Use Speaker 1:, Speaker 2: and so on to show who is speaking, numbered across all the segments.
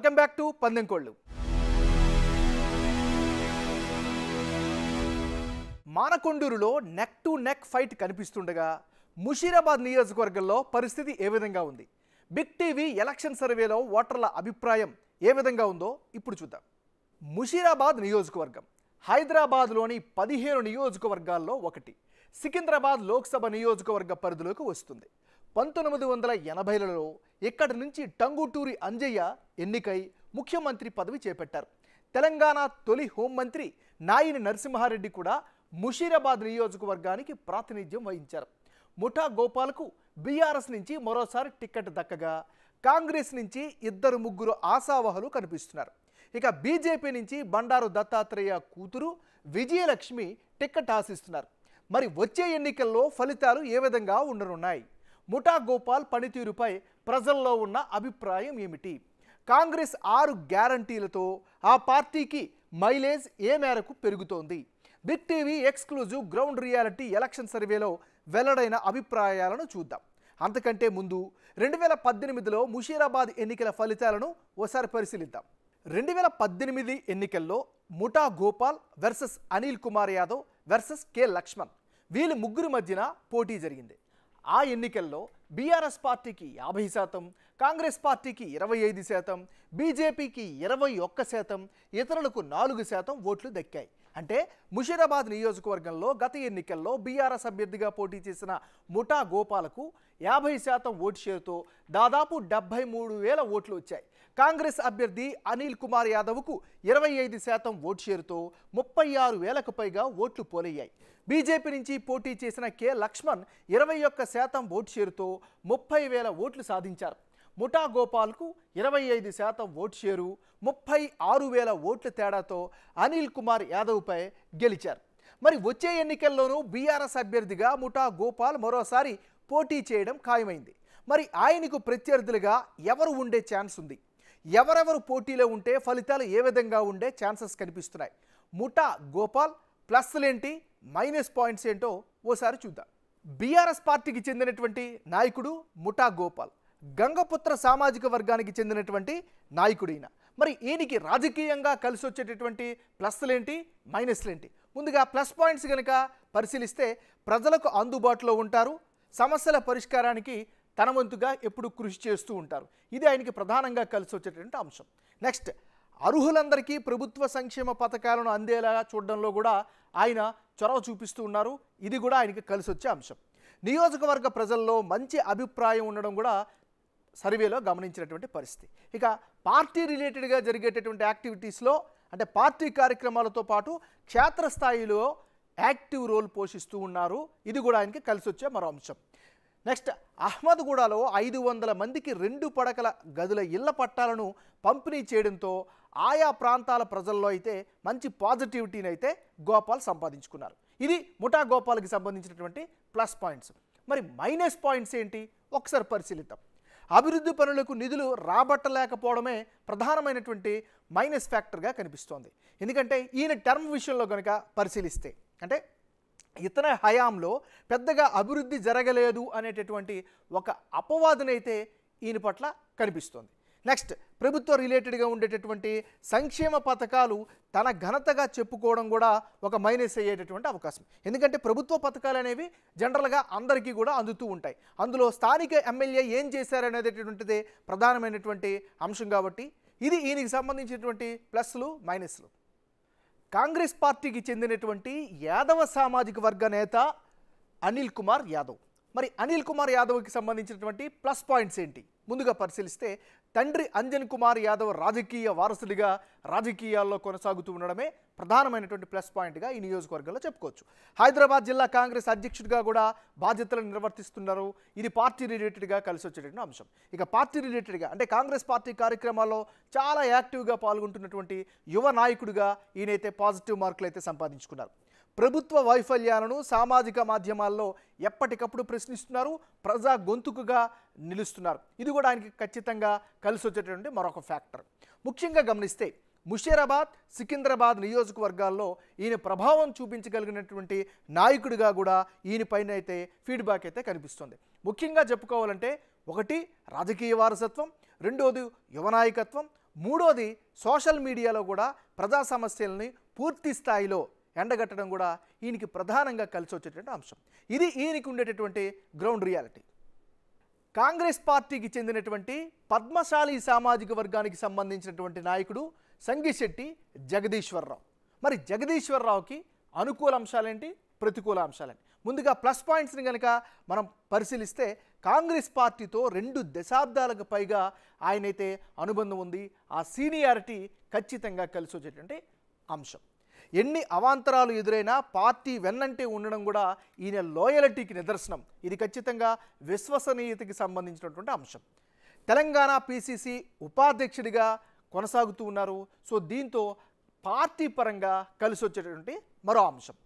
Speaker 1: welcome back to పందెంకోళ్ళు మానకొండూరులో neck to neck fight కనిపిస్తుండగా ముషీరాబాద్ నియోజకవర్గంలో పరిస్థితి ఏ విధంగా ఉంది బిగ్ టీవీ ఎలక్షన్ సర్వేలో ఓటర్ల అభిప్రాయం ఏ విధంగా ఉందో ఇప్పుడు చూద్దాం ముషీరాబాద్ నియోజకవర్గం హైదరాబాద్లోని పదిహేను నియోజకవర్గాల్లో ఒకటి సికింద్రాబాద్ లోక్సభ నియోజకవర్గ పరిధిలోకి వస్తుంది పంతొమ్మిది వందల ఎనభైలలో ఇక్కడి నుంచి టంగుటూరి అంజయ్య ఎన్నికై ముఖ్యమంత్రి పదవి చేపట్టారు తెలంగాణ తొలి హోంమంత్రి నాయిని నరసింహారెడ్డి కూడా ముషీరాబాద్ నియోజకవర్గానికి ప్రాతినిధ్యం వహించారు ముఠా గోపాల్కు బీఆర్ఎస్ నుంచి మరోసారి టిక్కెట్ దక్కగా కాంగ్రెస్ నుంచి ఇద్దరు ముగ్గురు ఆశావహులు కనిపిస్తున్నారు ఇక బీజేపీ నుంచి బండారు దత్తాత్రేయ కూతురు విజయలక్ష్మి టిక్కెట్ ఆశిస్తున్నారు మరి వచ్చే ఎన్నికల్లో ఫలితాలు ఏ విధంగా ఉండనున్నాయి ముఠా గోపాల్ పనితీరుపై ప్రజల్లో ఉన్న అభిప్రాయం ఏమిటి కాంగ్రెస్ ఆరు గ్యారంటీలతో ఆ పార్టీకి మైలేజ్ ఏ మేరకు పెరుగుతోంది big TV exclusive ground reality election సర్వేలో వెల్లడైన అభిప్రాయాలను చూద్దాం అంతకంటే ముందు రెండు వేల పద్దెనిమిదిలో ముషీరాబాద్ ఎన్నికల ఫలితాలను ఓసారి పరిశీలిద్దాం రెండు వేల పద్దెనిమిది ఎన్నికల్లో Muta Gopal versus Anil Kumar Yadav versus K Laxman వీళ్ళు ముగ్గురి మధ్యన పోటీ జరిగింది ఆ ఎన్నికల్లో బీఆర్ఎస్ పార్టీకి యాభై శాతం కాంగ్రెస్ పార్టీకి ఇరవై ఐదు శాతం బీజేపీకి ఇరవై ఒక్క శాతం ఇతరులకు నాలుగు శాతం ఓట్లు దక్కాయి అంటే ముషీరాబాద్ నియోజకవర్గంలో గత ఎన్నికల్లో బీఆర్ఎస్ అభ్యర్థిగా పోటీ చేసిన ముఠా గోపాలకు యాభై శాతం ఓటు షేర్తో దాదాపు డెబ్బై మూడు వేల ఓట్లు వచ్చాయి కాంగ్రెస్ అభ్యర్థి అనిల్ కుమార్ యాదవ్కు ఇరవై ఐదు శాతం ఓటు షేరుతో ముప్పై ఆరు వేలకు పైగా ఓట్లు పోలయ్యాయి బీజేపీ నుంచి పోటీ చేసిన కె లక్ష్మణ్ ఇరవై ఒక్క శాతం ఓటు షేరుతో ముప్పై వేల ఓట్లు సాధించారు ముఠా గోపాల్కు ఇరవై ఐదు శాతం ఓటు షేరు ముప్పై ఆరు వేల ఓట్ల తేడాతో అనిల్ కుమార్ యాదవ్పై గెలిచారు మరి వచ్చే ఎన్నికల్లోనూ బీఆర్ఎస్ అభ్యర్థిగా ముఠా గోపాల్ మరోసారి పోటీ చేయడం ఖాయమైంది మరి ఆయనకు ప్రత్యర్థులుగా ఎవరు ఉండే ఛాన్స్ ఉంది ఎవరెవరు పోటీలో ఉంటే ఫలితాలు ఏ విధంగా ఉండే ఛాన్సెస్ కనిపిస్తున్నాయి ముఠా గోపాల్ ప్లస్లు ఏంటి మైనస్ పాయింట్స్ ఏంటో ఓసారి చూద్దాం బీఆర్ఎస్ పార్టీకి చెందినటువంటి నాయకుడు ముఠా గోపాల్ గంగపుత్ర సామాజిక వర్గానికి చెందినటువంటి నాయకుడైన మరి ఈయనకి రాజకీయంగా కలిసి వచ్చేటటువంటి ప్లస్లేంటి మైనస్లేంటి ముందుగా ప్లస్ పాయింట్స్ కనుక పరిశీలిస్తే ప్రజలకు అందుబాటులో ఉంటారు సమస్యల పరిష్కారానికి తన వంతుగా ఎప్పుడు కృషి చేస్తూ ఉంటారు ఇది ఆయనకి ప్రధానంగా కలిసి వచ్చేటటువంటి అంశం నెక్స్ట్ అర్హులందరికీ ప్రభుత్వ సంక్షేమ పథకాలను అందేలా చూడడంలో కూడా ఆయన చొరవ చూపిస్తూ ఉన్నారు ఇది కూడా ఆయనకి కలిసి వచ్చే అంశం నియోజకవర్గ ప్రజల్లో మంచి అభిప్రాయం ఉండడం కూడా సర్వేలో గమనించినటువంటి పరిస్థితి ఇక పార్టీ రిలేటెడ్గా జరిగేటటువంటి యాక్టివిటీస్లో అంటే పార్టీ కార్యక్రమాలతో పాటు క్షేత్రస్థాయిలో యాక్టివ్ రోల్ పోషిస్తూ ఉన్నారు ఇది కూడా ఆయనకి కలిసి వచ్చే మరో అంశం నెక్స్ట్ అహ్మద్గూడలో ఐదు వందల మందికి రెండు పడకల గదుల ఇళ్ల పట్టాలను పంపిణీ చేయడంతో ఆయా ప్రాంతాల ప్రజల్లో అయితే మంచి పాజిటివిటీని అయితే గోపాల్ సంపాదించుకున్నారు ఇది ముఠా గోపాల్కి సంబంధించినటువంటి ప్లస్ పాయింట్స్ మరి మైనస్ పాయింట్స్ ఏంటి ఒకసారి పరిశీలిద్దాం అభివృద్ధి పనులకు నిధులు రాబట్టలేకపోవడమే ప్రధానమైనటువంటి మైనస్ ఫ్యాక్టర్గా కనిపిస్తోంది ఎందుకంటే ఈయన టర్మ్ విషయంలో కనుక పరిశీలిస్తే అంటే ఇతర హయాంలో పెద్దగా అభివృద్ధి జరగలేదు అనేటటువంటి ఒక అపవాదనైతే ఈయన పట్ల కనిపిస్తోంది నెక్స్ట్ ప్రభుత్వ రిలేటెడ్గా ఉండేటటువంటి సంక్షేమ పథకాలు తన ఘనతగా చెప్పుకోవడం కూడా ఒక మైనస్ అయ్యేటటువంటి అవకాశం ఎందుకంటే ప్రభుత్వ పథకాలు అనేవి జనరల్గా అందరికీ కూడా అందుతూ ఉంటాయి అందులో స్థానిక ఎమ్మెల్యే ఏం చేశారనేటటువంటిది ప్రధానమైనటువంటి అంశం కాబట్టి ఇది ఈయనకి సంబంధించినటువంటి ప్లస్లు మైనస్లు కాంగ్రెస్ పార్టీకి చెందినటువంటి యాదవ సామాజిక వర్గ నేత అనిల్ కుమార్ యాదవ్ మరి అనిల్ కుమార్ యాదవ్కి సంబంధించినటువంటి ప్లస్ పాయింట్స్ ఏంటి ముందుగా పరిశీలిస్తే తండ్రి అంజన్ కుమార్ యాదవ్ రాజకీయ వారసుడిగా రాజకీయాల్లో కొనసాగుతూ ఉండడమే ప్రధానమైనటువంటి ప్లస్ పాయింట్గా ఈ నియోజకవర్గంలో చెప్పుకోవచ్చు హైదరాబాద్ జిల్లా కాంగ్రెస్ అధ్యక్షుడిగా కూడా బాధ్యతలు నిర్వర్తిస్తున్నారు ఇది పార్టీ రిలేటెడ్గా కలిసి వచ్చేటటువంటి అంశం ఇక పార్టీ రిలేటెడ్గా అంటే కాంగ్రెస్ పార్టీ కార్యక్రమాల్లో చాలా యాక్టివ్గా పాల్గొంటున్నటువంటి యువ నాయకుడిగా ఈయనైతే పాజిటివ్ మార్కులు అయితే సంపాదించుకున్నారు ప్రభుత్వ వైఫల్యాలను సామాజిక మాధ్యమాల్లో ఎప్పటికప్పుడు ప్రశ్నిస్తున్నారు ప్రజా గొంతుకుగా నిలుస్తున్నారు ఇది కూడా ఆయనకి ఖచ్చితంగా కలిసి వచ్చేటటువంటి మరొక ఫ్యాక్టర్ ముఖ్యంగా గమనిస్తే ముషీరాబాద్ సికింద్రాబాద్ నియోజకవర్గాల్లో ఈయన ప్రభావం చూపించగలిగినటువంటి నాయకుడిగా కూడా ఈయనపైన అయితే ఫీడ్బ్యాక్ అయితే కనిపిస్తుంది ముఖ్యంగా చెప్పుకోవాలంటే ఒకటి రాజకీయ వారసత్వం రెండోది యువనాయకత్వం మూడోది సోషల్ మీడియాలో కూడా ప్రజా సమస్యల్ని పూర్తి స్థాయిలో ఎండగట్టడం కూడా ఈయనకి ప్రధానంగా కలిసి వచ్చేటువంటి అంశం ఇది ఈయనకి ఉండేటటువంటి గ్రౌండ్ రియాలిటీ కాంగ్రెస్ పార్టీకి చెందినటువంటి పద్మశాలి సామాజిక వర్గానికి సంబంధించినటువంటి నాయకుడు సంగిశెట్టి జగదీశ్వరరావు మరి జగదీశ్వరరావుకి అనుకూల అంశాలేంటి ప్రతికూల అంశాలేంటి ముందుగా ప్లస్ పాయింట్స్ని కనుక మనం పరిశీలిస్తే కాంగ్రెస్ పార్టీతో రెండు దశాబ్దాలకు పైగా ఆయనైతే అనుబంధం ఉంది ఆ సీనియారిటీ ఖచ్చితంగా కలిసి వచ్చేటువంటి అంశం ఎన్ని అవాంతరాలు ఎదురైనా పార్టీ వెన్నంటే ఉండడం కూడా ఈయన లోయలిటీకి నిదర్శనం ఇది ఖచ్చితంగా విశ్వసనీయతకి సంబంధించినటువంటి అంశం తెలంగాణ పిసిసి ఉపాధ్యక్షుడిగా కొనసాగుతూ ఉన్నారు సో దీంతో పార్టీ పరంగా కలిసి వచ్చేటటువంటి మరో అంశం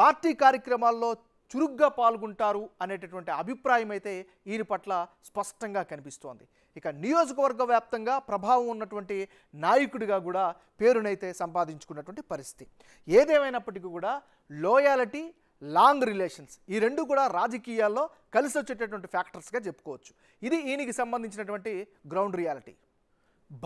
Speaker 1: పార్టీ కార్యక్రమాల్లో చురుగ్గా పాల్గొంటారు అనేటటువంటి అభిప్రాయం అయితే ఈయన పట్ల స్పష్టంగా కనిపిస్తోంది ఇక నియోజకవర్గ వ్యాప్తంగా ప్రభావం ఉన్నటువంటి నాయకుడిగా కూడా పేరునైతే సంపాదించుకున్నటువంటి పరిస్థితి ఏదేమైనప్పటికీ కూడా లోయాలిటీ లాంగ్ రిలేషన్స్ ఈ రెండు కూడా రాజకీయాల్లో కలిసి వచ్చేటటువంటి ఫ్యాక్టర్స్గా చెప్పుకోవచ్చు ఇది ఈయనకి సంబంధించినటువంటి గ్రౌండ్ రియాలిటీ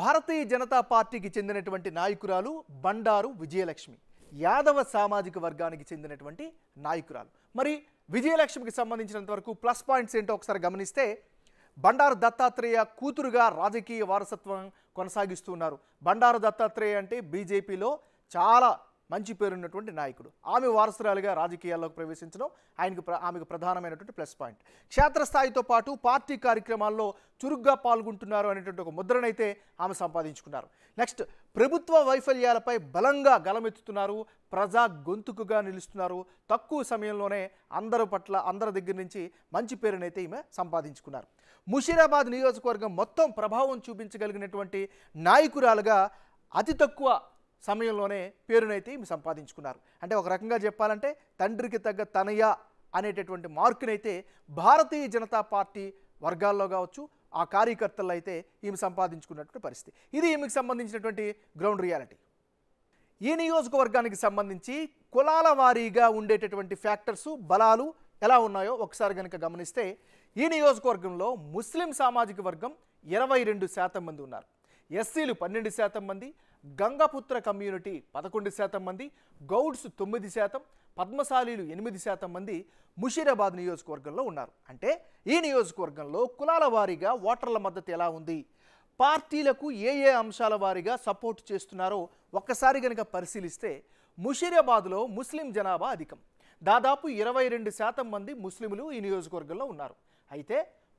Speaker 1: భారతీయ జనతా పార్టీకి చెందినటువంటి నాయకురాలు బండారు విజయలక్ష్మి యాదవ సామాజిక వర్గానికి చెందినటువంటి నాయకురాలు మరి విజయలక్ష్మికి సంబంధించినంత వరకు ప్లస్ పాయింట్స్ ఏంటో ఒకసారి గమనిస్తే బండారు దత్తాత్రేయ కూతురుగా రాజకీయ వారసత్వం కొనసాగిస్తున్నారు బండారు దత్తాత్రేయ అంటే బీజేపీలో చాలా మంచి పేరున్నటువంటి నాయకుడు ఆమె వారసురాలుగా రాజకీయాల్లోకి ప్రవేశించడం ఆయనకు ఆమెకు ప్రధానమైనటువంటి ప్లస్ పాయింట్ క్షేత్రస్థాయితో పాటు పార్టీ కార్యక్రమాల్లో చురుగ్గా పాల్గొంటున్నారు అనేటువంటి ఒక ముద్రనైతే ఆమె సంపాదించుకున్నారు నెక్స్ట్ ప్రభుత్వ వైఫల్యాలపై బలంగా గలమెత్తుతున్నారు ప్రజా గొంతుకుగా నిలుస్తున్నారు తక్కువ సమయంలోనే అందరి పట్ల అందరి దగ్గర నుంచి మంచి పేరునైతే ఈమె సంపాదించుకున్నారు ముషీరాబాద్ నియోజకవర్గం మొత్తం ప్రభావం చూపించగలిగినటువంటి నాయకురాలుగా అతి తక్కువ సమయంలోనే పేరునైతే ఈమె సంపాదించుకున్నారు అంటే ఒక రకంగా చెప్పాలంటే తండ్రికి తగ్గ తనయ అనేటటువంటి మార్కునైతే భారతీయ జనతా పార్టీ వర్గాల్లో కావచ్చు ఆ కార్యకర్తల్లో అయితే ఈమె సంపాదించుకున్నటువంటి పరిస్థితి ఇది ఈమెకు సంబంధించినటువంటి గ్రౌండ్ రియాలిటీ ఈ నియోజకవర్గానికి సంబంధించి కులాల వారీగా ఉండేటటువంటి ఫ్యాక్టర్సు బలాలు ఎలా ఉన్నాయో ఒకసారి కనుక గమనిస్తే ఈ నియోజకవర్గంలో ముస్లిం సామాజిక వర్గం ఇరవై రెండు శాతం మంది ఉన్నారు ఎస్సీలు పన్నెండు శాతం మంది గంగపుత్ర కమ్యూనిటీ పదకొండు శాతం మంది గౌడ్స్ తొమ్మిది శాతం పద్మశాలీలు ఎనిమిది శాతం మంది ముషీరాబాద్ నియోజకవర్గంలో ఉన్నారు అంటే ఈ నియోజకవర్గంలో కులాల వారీగా ఓటర్ల మద్దతు ఎలా ఉంది పార్టీలకు ఏ ఏ అంశాల వారీగా సపోర్ట్ చేస్తున్నారో ఒక్కసారి కనుక పరిశీలిస్తే ముషీరాబాద్లో ముస్లిం జనాభా అధికం దాదాపు ఇరవై రెండు శాతం మంది ముస్లింలు ఈ నియోజకవర్గంలో ఉన్నారు అయితే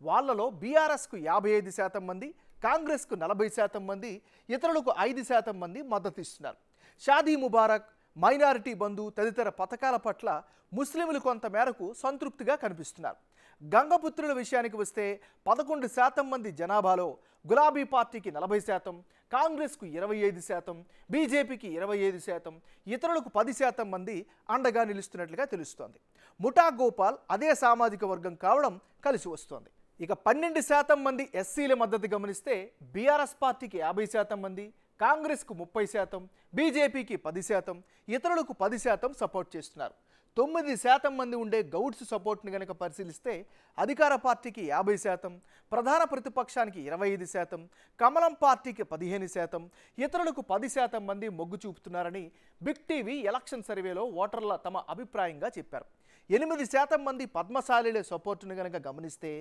Speaker 1: వాళ్లలో బీఆర్ఎస్కు యాభై ఐదు శాతం మంది కాంగ్రెస్కు నలభై శాతం మంది ఇతరులకు ఐదు శాతం మంది మద్దతు ఇస్తున్నారు షాదీ ముబారక్ మైనారిటీ బంధు తదితర పథకాల పట్ల ముస్లింలు కొంతమేరకు సంతృప్తిగా కనిపిస్తున్నారు గంగపుత్రుల విషయానికి వస్తే పదకొండు శాతం మంది జనాభాలో గులాబీ పార్టీకి నలభై శాతం కాంగ్రెస్కు ఇరవై ఐదు శాతం బీజేపీకి ఇరవై ఐదు శాతం ఇతరులకు పది శాతం మంది అండగా నిలుస్తున్నట్లుగా తెలుస్తోంది ముఠా గోపాల్ అదే సామాజిక వర్గం కావడం కలిసి వస్తోంది ఇక పన్నెండు శాతం మంది ఎస్సీల మద్దతు గమనిస్తే బీఆర్ఎస్ పార్టీకి యాభై శాతం మంది కాంగ్రెస్కు ముప్పై శాతం బీజేపీకి పది శాతం ఇతరులకు పది శాతం సపోర్ట్ చేస్తున్నారు తొమ్మిది శాతం మంది ఉండే గౌడ్స్ సపోర్ట్ని కనుక పరిశీలిస్తే అధికార పార్టీకి యాభై శాతం ప్రధాన ప్రతిపక్షానికి ఇరవై ఐదు శాతం కమలం పార్టీకి పదిహేను శాతం ఇతరులకు పది శాతం మంది మొగ్గు చూపుతున్నారని బిగ్ టీవీ ఎలక్షన్ సర్వేలో ఓటర్ల తమ అభిప్రాయంగా చెప్పారు ఎనిమిది శాతం మంది పద్మశాలిలే సపోర్టును కనుక గమనిస్తే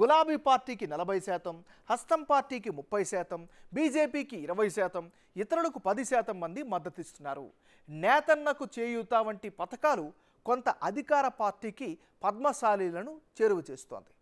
Speaker 1: గులాబీ పార్టీకి నలభై శాతం హస్తం పార్టీకి ముప్పై శాతం బీజేపీకి ఇరవై శాతం ఇతరులకు పది శాతం మంది మద్దతిస్తున్నారు నేతన్నకు చేయూత వంటి పథకాలు కొంత అధికార పార్టీకి పద్మశాలీలను చేరువ చేస్తోంది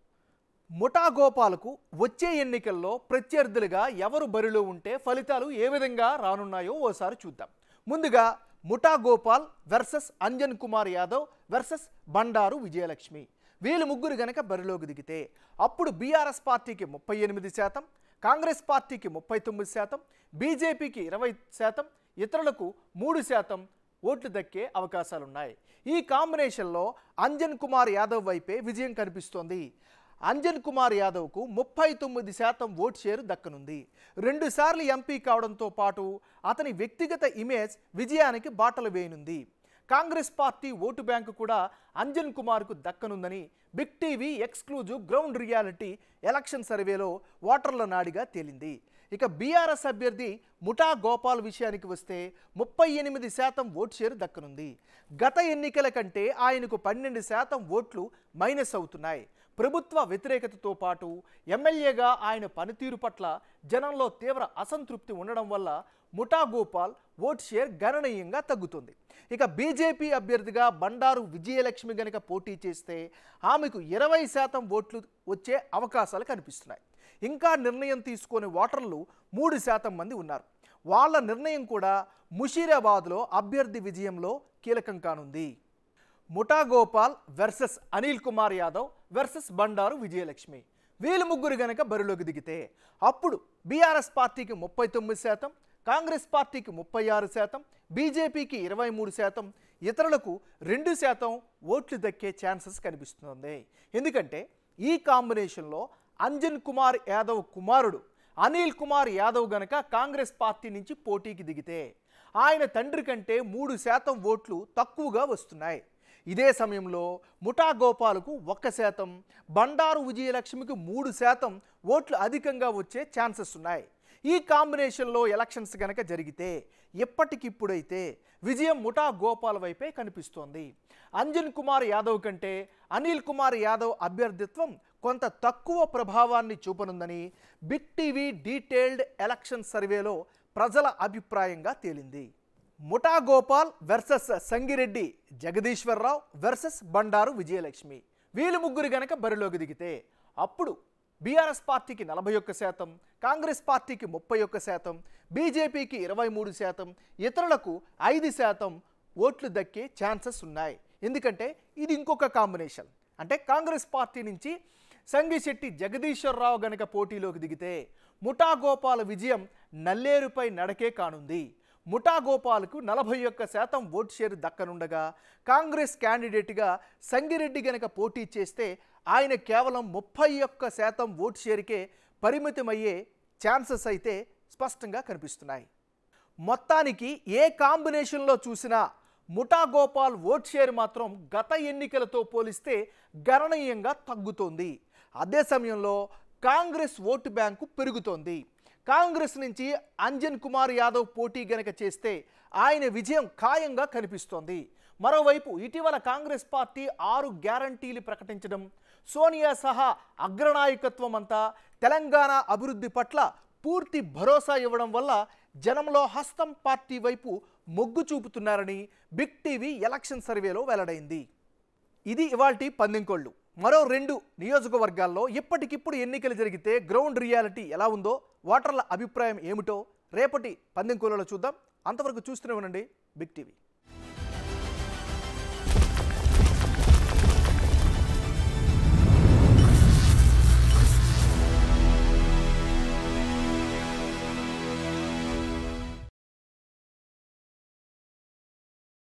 Speaker 1: ముఠా గోపాలకు వచ్చే ఎన్నికల్లో ప్రత్యర్థులుగా ఎవరు బరిలో ఉంటే ఫలితాలు ఏ విధంగా రానున్నాయో ఓసారి చూద్దాం ముందుగా ముఠా గోపాల్ వెర్సెస్ అంజన్ కుమార్ యాదవ్ వెర్సెస్ బండారు విజయలక్ష్మి వీళ్ళు ముగ్గురు గనక బరిలోకి దిగితే అప్పుడు బీఆర్ఎస్ పార్టీకి ముప్పై ఎనిమిది శాతం కాంగ్రెస్ పార్టీకి ముప్పై తొమ్మిది శాతం బీజేపీకి ఇరవై శాతం ఇతరులకు మూడు శాతం ఓట్లు దక్కే అవకాశాలున్నాయి ఈ కాంబినేషన్లో అంజన్ కుమార్ యాదవ్ వైపే విజయం కనిపిస్తోంది అంజన్ కుమార్ యాదవ్కు ముప్పై తొమ్మిది శాతం ఓట్ షేర్ దక్కనుంది రెండుసార్లు ఎంపీ కావడంతో పాటు అతని వ్యక్తిగత ఇమేజ్ విజయానికి బాటలు వేయనుంది కాంగ్రెస్ పార్టీ ఓటు బ్యాంకు కూడా అంజన్ కుమార్కు దక్కనుందని big TV exclusive ground reality election సర్వేలో ఓటర్ల నాడిగా తేలింది ఇక బీఆర్ఎస్ అభ్యర్థి ముఠా గోపాల్ విషయానికి వస్తే ముప్పై ఎనిమిది శాతం ఓటు షేర్ దక్కనుంది గత ఎన్నికల కంటే ఆయనకు పన్నెండు శాతం ఓట్లు మైనస్ అవుతున్నాయి ప్రభుత్వ వ్యతిరేకతతో పాటు ఎమ్మెల్యేగా ఆయన పనితీరు పట్ల జనంలో తీవ్ర అసంతృప్తి ఉండడం వల్ల ముఠా గోపాల్ ఓటు షేర్ గణనీయంగా తగ్గుతుంది ఇక బీజేపీ అభ్యర్థిగా బండారు విజయలక్ష్మి గనక పోటీ చేస్తే ఆమెకు ఇరవై శాతం ఓట్లు వచ్చే అవకాశాలు కనిపిస్తున్నాయి ఇంకా నిర్ణయం తీసుకునే ఓటర్లు మూడు శాతం మంది ఉన్నారు వాళ్ళ నిర్ణయం కూడా ముషీరాబాద్లో అభ్యర్థి విజయంలో కీలకం కానుంది ముఠా గోపాల్ వెర్సెస్ అనిల్ కుమార్ యాదవ్ వెర్సెస్ బండారు విజయలక్ష్మి వీళ్ళు ముగ్గురు గనక బరిలోకి దిగితే అప్పుడు బీఆర్ఎస్ పార్టీకి ముప్పై తొమ్మిది శాతం కాంగ్రెస్ పార్టీకి ముప్పై ఆరు శాతం బీజేపీకి ఇరవై మూడు శాతం ఇతరులకు రెండు శాతం ఓట్లు దక్కే ఛాన్సెస్ కనిపిస్తుంది ఎందుకంటే ఈ కాంబినేషన్లో అంజన్ కుమార్ యాదవ్ కుమారుడు అనిల్ కుమార్ యాదవ్ గనక కాంగ్రెస్ పార్టీ నుంచి పోటీకి దిగితే ఆయన తండ్రి కంటే మూడు శాతం ఓట్లు తక్కువగా వస్తున్నాయి ఇదే సమయంలో ముఠా గోపాలకు ఒక్క శాతం బండారు విజయలక్ష్మికి మూడు శాతం ఓట్లు అధికంగా వచ్చే ఛాన్సెస్ ఉన్నాయి ఈ కాంబినేషన్లో ఎలక్షన్స్ కనుక జరిగితే ఎప్పటికిప్పుడైతే విజయం ముఠా గోపాల్ వైపే కనిపిస్తోంది అంజన్ కుమార్ యాదవ్ కంటే అనిల్ కుమార్ యాదవ్ అభ్యర్థిత్వం కొంత తక్కువ ప్రభావాన్ని చూపనుందని బిగ్ టీవీ డీటెయిల్డ్ ఎలక్షన్ సర్వేలో ప్రజల అభిప్రాయంగా తేలింది ముఠా గోపాల్ వెర్సెస్ సంగిరెడ్డి జగదీశ్వరరావు వెర్సెస్ బండారు విజయలక్ష్మి వీళ్ళు ముగ్గురు గనక బరిలోకి దిగితే అప్పుడు బీఆర్ఎస్ పార్టీకి నలభై ఒక్క శాతం కాంగ్రెస్ పార్టీకి ముప్పై ఒక్క శాతం బీజేపీకి ఇరవై మూడు శాతం ఇతరులకు ఐదు శాతం ఓట్లు దక్కే ఛాన్సెస్ ఉన్నాయి ఎందుకంటే ఇది ఇంకొక కాంబినేషన్ అంటే కాంగ్రెస్ పార్టీ నుంచి సంగిశెట్టి జగదీశ్వరరావు గనక పోటీలోకి దిగితే ముఠా గోపాల విజయం నల్లేరుపై నడకే కానుంది ముఠాగోపాల్కు నలభై ఒక్క శాతం ఓటు షేర్ దక్కనుండగా కాంగ్రెస్ క్యాండిడేట్గా సంగిరెడ్డి గనక పోటీ చేస్తే ఆయన కేవలం ముప్పై ఒక్క శాతం ఓటు షేర్కే పరిమితమయ్యే ఛాన్సెస్ అయితే స్పష్టంగా కనిపిస్తున్నాయి మొత్తానికి ఏ కాంబినేషన్లో చూసినా ముఠాగోపాల్ ఓటు షేర్ మాత్రం గత ఎన్నికలతో పోలిస్తే గణనీయంగా తగ్గుతోంది అదే సమయంలో కాంగ్రెస్ ఓటు బ్యాంకు పెరుగుతోంది కాంగ్రెస్ నుంచి అంజన్ కుమార్ యాదవ్ పోటీ గనక చేస్తే ఆయన విజయం ఖాయంగా కనిపిస్తోంది మరోవైపు ఇటీవల కాంగ్రెస్ పార్టీ ఆరు గ్యారంటీలు ప్రకటించడం సోనియా సహా అగ్రనాయకత్వం అంతా తెలంగాణ అభివృద్ధి పట్ల పూర్తి భరోసా ఇవ్వడం వల్ల జనంలో హస్తం పార్టీ వైపు మొగ్గు చూపుతున్నారని బిగ్ టీవీ ఎలక్షన్ సర్వేలో వెల్లడైంది ఇది ఇవాల్టి పందింకోళ్ళు మరో రెండు నియోజకవర్గాల్లో ఇప్పటికిప్పుడు ఎన్నికలు జరిగితే గ్రౌండ్ రియాలిటీ ఎలా ఉందో ఓటర్ల అభిప్రాయం ఏమిటో రేపటి పందెం కూలలో చూద్దాం అంతవరకు చూస్తూనే ఉండండి బిగ్ టీవీ